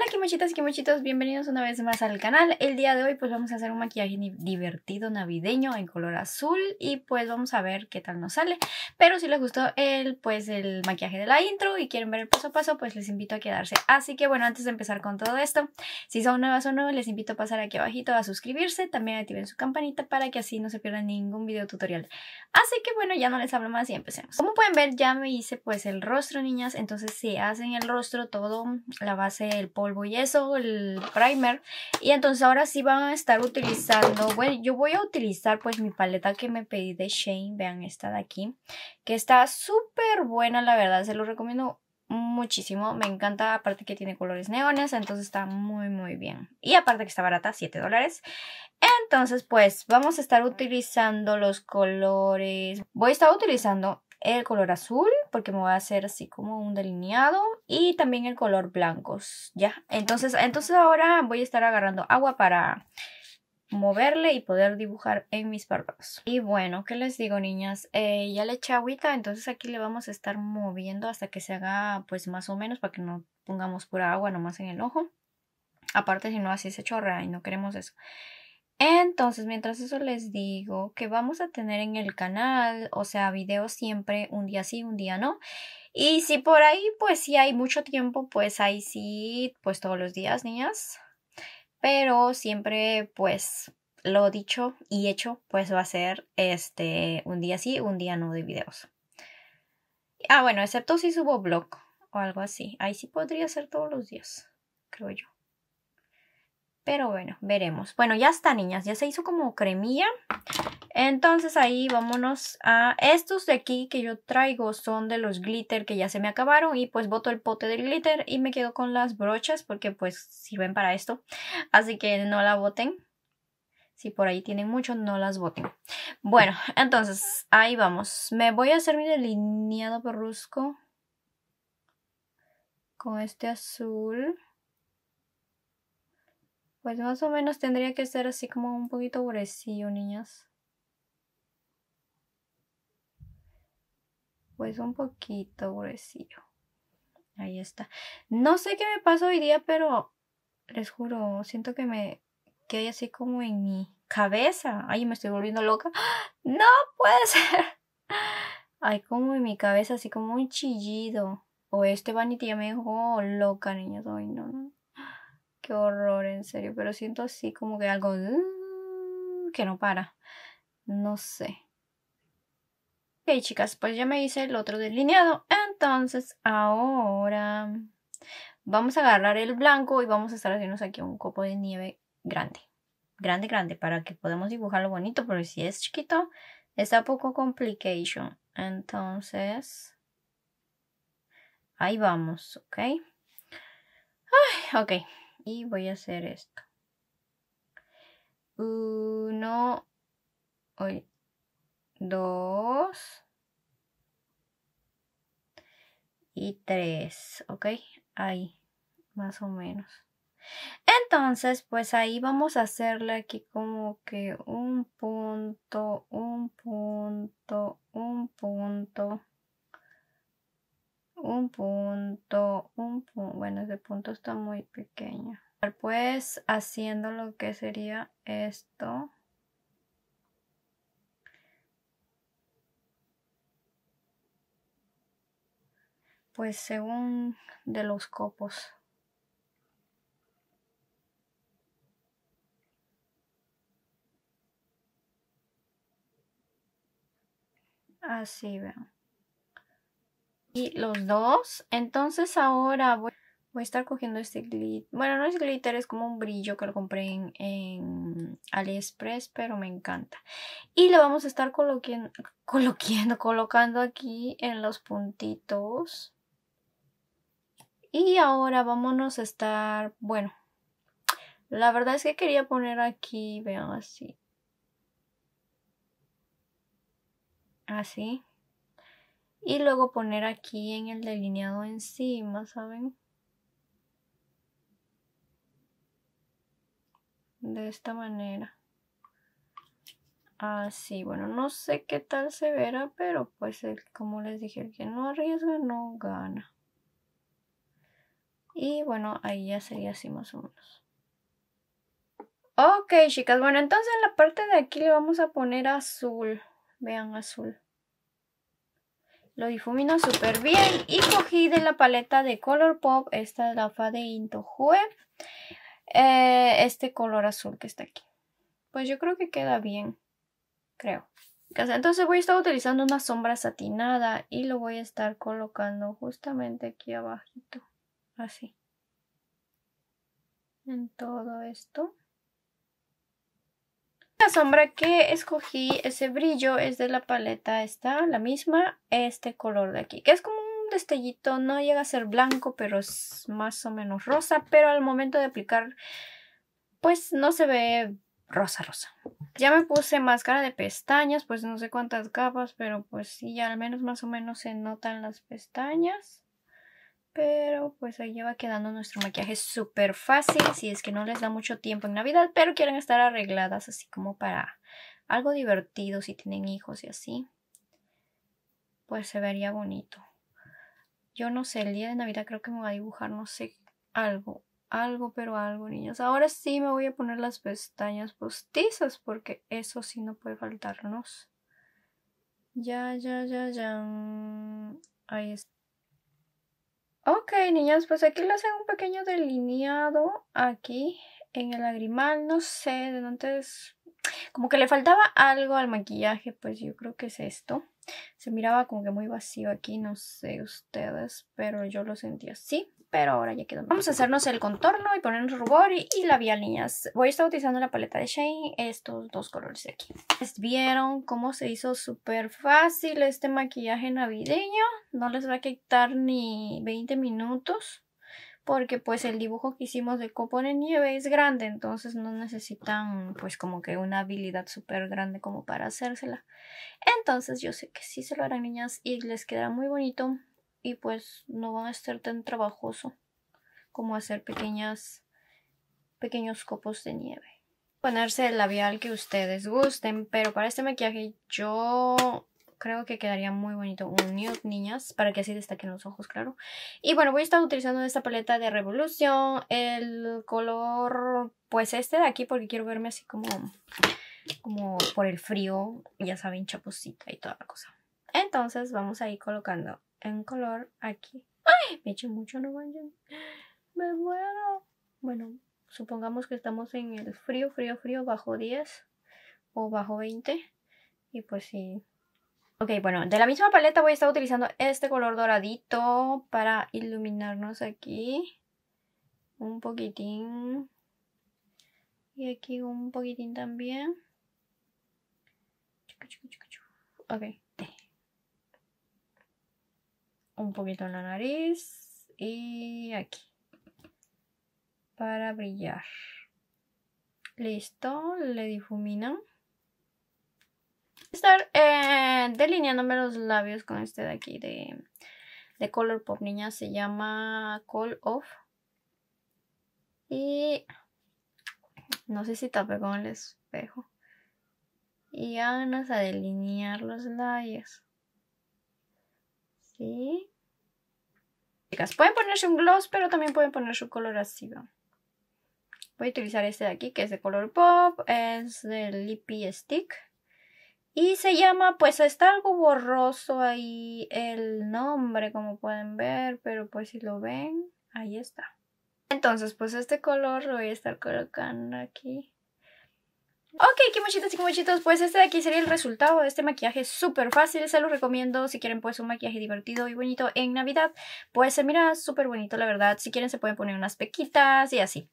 Hola quimochitas y quimochitos, bienvenidos una vez más al canal. El día de hoy pues vamos a hacer un maquillaje divertido navideño en color azul y pues vamos a ver qué tal nos sale. Pero si les gustó el pues el maquillaje de la intro y quieren ver el paso a paso pues les invito a quedarse. Así que bueno, antes de empezar con todo esto, si son nuevas o nuevos les invito a pasar aquí abajito a suscribirse, también activen su campanita para que así no se pierdan ningún video tutorial. Así que bueno, ya no les hablo más y empecemos. Como pueden ver ya me hice pues el rostro niñas, entonces se hacen el rostro todo, la base, el polvo el y eso, el primer. Y entonces ahora sí van a estar utilizando, bueno, yo voy a utilizar pues mi paleta que me pedí de Shane, vean esta de aquí, que está súper buena, la verdad, se lo recomiendo muchísimo, me encanta, aparte que tiene colores neones, entonces está muy muy bien. Y aparte que está barata, 7 dólares. Entonces pues vamos a estar utilizando los colores, voy a estar utilizando el color azul, porque me voy a hacer así como un delineado, y también el color blancos, ¿ya? Entonces, entonces ahora voy a estar agarrando agua para moverle y poder dibujar en mis párpados. Y bueno, ¿qué les digo niñas? Eh, ya le eché agüita, entonces aquí le vamos a estar moviendo hasta que se haga pues más o menos para que no pongamos pura agua nomás en el ojo. Aparte si no así se chorrea y no queremos eso. Entonces, mientras eso les digo que vamos a tener en el canal, o sea, videos siempre un día sí, un día no. Y si por ahí, pues sí hay mucho tiempo, pues ahí sí, pues todos los días, niñas. Pero siempre, pues lo dicho y hecho, pues va a ser este un día sí, un día no de videos. Ah, bueno, excepto si subo blog o algo así. Ahí sí podría ser todos los días, creo yo. Pero bueno, veremos. Bueno, ya está, niñas. Ya se hizo como cremilla. Entonces ahí vámonos a estos de aquí que yo traigo son de los glitter que ya se me acabaron y pues boto el pote del glitter y me quedo con las brochas porque pues sirven para esto. Así que no la boten. Si por ahí tienen mucho, no las boten. Bueno, entonces ahí vamos. Me voy a hacer mi delineado perrusco con este azul. Pues más o menos tendría que ser así como un poquito gruesillo, niñas. Pues un poquito gruesillo. Ahí está. No sé qué me pasa hoy día, pero les juro, siento que me que hay así como en mi cabeza. Ay, me estoy volviendo loca. No puede ser. Hay como en mi cabeza así como un chillido. O este Vanity ya me dejó loca, niñas. Ay, no, no qué horror, en serio. Pero siento así como que algo que no para. No sé. Ok, chicas, pues ya me hice el otro delineado. Entonces, ahora vamos a agarrar el blanco y vamos a estar haciendo aquí un copo de nieve grande. Grande, grande, para que podamos dibujarlo bonito. porque si es chiquito, está poco complication. Entonces, ahí vamos, ¿ok? Ay, ok y voy a hacer esto. Uno, dos y tres, ¿ok? Ahí, más o menos. Entonces, pues ahí vamos a hacerle aquí como que un punto, un punto, un punto un punto, un punto, bueno, ese punto está muy pequeño. Pues haciendo lo que sería esto. Pues según de los copos. Así vean y los dos. Entonces ahora voy, voy a estar cogiendo este glitter. Bueno, no es glitter, es como un brillo que lo compré en, AliExpress, pero me encanta. Y lo vamos a estar coloquiendo, colocando aquí en los puntitos. Y ahora vámonos a estar, bueno, la verdad es que quería poner aquí, vean así. Así y luego poner aquí en el delineado encima, ¿saben? De esta manera. Así, ah, bueno, no sé qué tal se verá, pero pues como les dije, el que no arriesga no gana. Y bueno, ahí ya sería así más o menos. Ok, chicas, bueno, entonces en la parte de aquí le vamos a poner azul. Vean, azul. Lo difumino súper bien y cogí de la paleta de Color Pop, esta es de Fade Into eh, este color azul que está aquí. Pues yo creo que queda bien, creo. Entonces voy a estar utilizando una sombra satinada y lo voy a estar colocando justamente aquí abajito, así. En todo esto. La sombra que escogí, ese brillo, es de la paleta Está la misma, este color de aquí, que es como un destellito, no llega a ser blanco, pero es más o menos rosa, pero al momento de aplicar, pues no se ve rosa rosa. Ya me puse máscara de pestañas, pues no sé cuántas capas, pero pues sí, ya al menos más o menos se notan las pestañas. Pero pues ahí va quedando nuestro maquillaje súper fácil. Si es que no les da mucho tiempo en Navidad. Pero quieren estar arregladas así como para algo divertido. Si tienen hijos y así. Pues se vería bonito. Yo no sé, el día de Navidad creo que me voy a dibujar, no sé, algo. Algo, pero algo, niños. Ahora sí me voy a poner las pestañas postizas. Porque eso sí no puede faltarnos. Ya, ya, ya, ya. Ahí está. Ok, niñas, pues aquí le hacen un pequeño delineado aquí en el lagrimal, no sé, de dónde Como que le faltaba algo al maquillaje, pues yo creo que es esto. Se miraba como que muy vacío aquí, no sé ustedes, pero yo lo sentí así pero ahora ya quedó. Vamos a hacernos el contorno y poner rubor y, la labial, niñas. Voy a estar utilizando la paleta de Shane, estos dos colores de aquí. ¿Vieron cómo se hizo súper fácil este maquillaje navideño? No les va a quitar ni 20 minutos porque pues el dibujo que hicimos de copo en nieve es grande, entonces no necesitan pues como que una habilidad súper grande como para hacérsela. Entonces yo sé que sí se lo harán niñas y les quedará muy bonito y pues no van a ser tan trabajoso como hacer pequeñas pequeños copos de nieve ponerse el labial que ustedes gusten, pero para este maquillaje yo creo que quedaría muy bonito un nude, niñas, para que así destaquen los ojos, claro. Y bueno, voy a estar utilizando esta paleta de Revolución el color, pues este de aquí, porque quiero verme así como, como por el frío, ya saben, chapucita y toda la cosa. Entonces vamos a ir colocando en color aquí. Me eché mucho, no vayan Me muero. Bueno, supongamos que estamos en el frío, frío, frío, bajo 10 o bajo 20. Y pues sí. Ok, bueno, de la misma paleta voy a estar utilizando este color doradito para iluminarnos aquí. Un poquitín. Y aquí un poquitín también. Ok un poquito en la nariz y aquí para brillar. Listo, le difuminan. Estar eh, delineándome los labios con este de aquí de, Color Pop Niña. Se llama Call Off. Y no sé si tapé con el espejo. Y vamos a delinear los labios. ¿Sí? Pueden ponerse un gloss, pero también pueden poner su color ácido. Voy a utilizar este de aquí, que es de color pop, es del Lippy Stick. Y se llama, pues está algo borroso ahí el nombre, como pueden ver, pero pues si lo ven, ahí está. Entonces, pues este color lo voy a estar colocando aquí. Ok, kimochitos y muchitos, pues este de aquí sería el resultado de este maquillaje súper fácil, se lo recomiendo si quieren pues un maquillaje divertido y bonito en Navidad, pues se mira súper bonito la verdad, si quieren se pueden poner unas pequitas y así,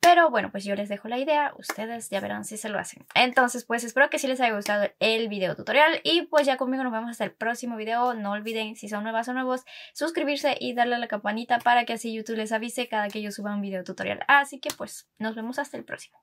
pero bueno pues yo les dejo la idea, ustedes ya verán si se lo hacen, entonces pues espero que sí les haya gustado el video tutorial y pues ya conmigo nos vemos hasta el próximo video, no olviden si son nuevas o nuevos, suscribirse y darle a la campanita para que así YouTube les avise cada que yo suba un video tutorial, así que pues nos vemos hasta el próximo.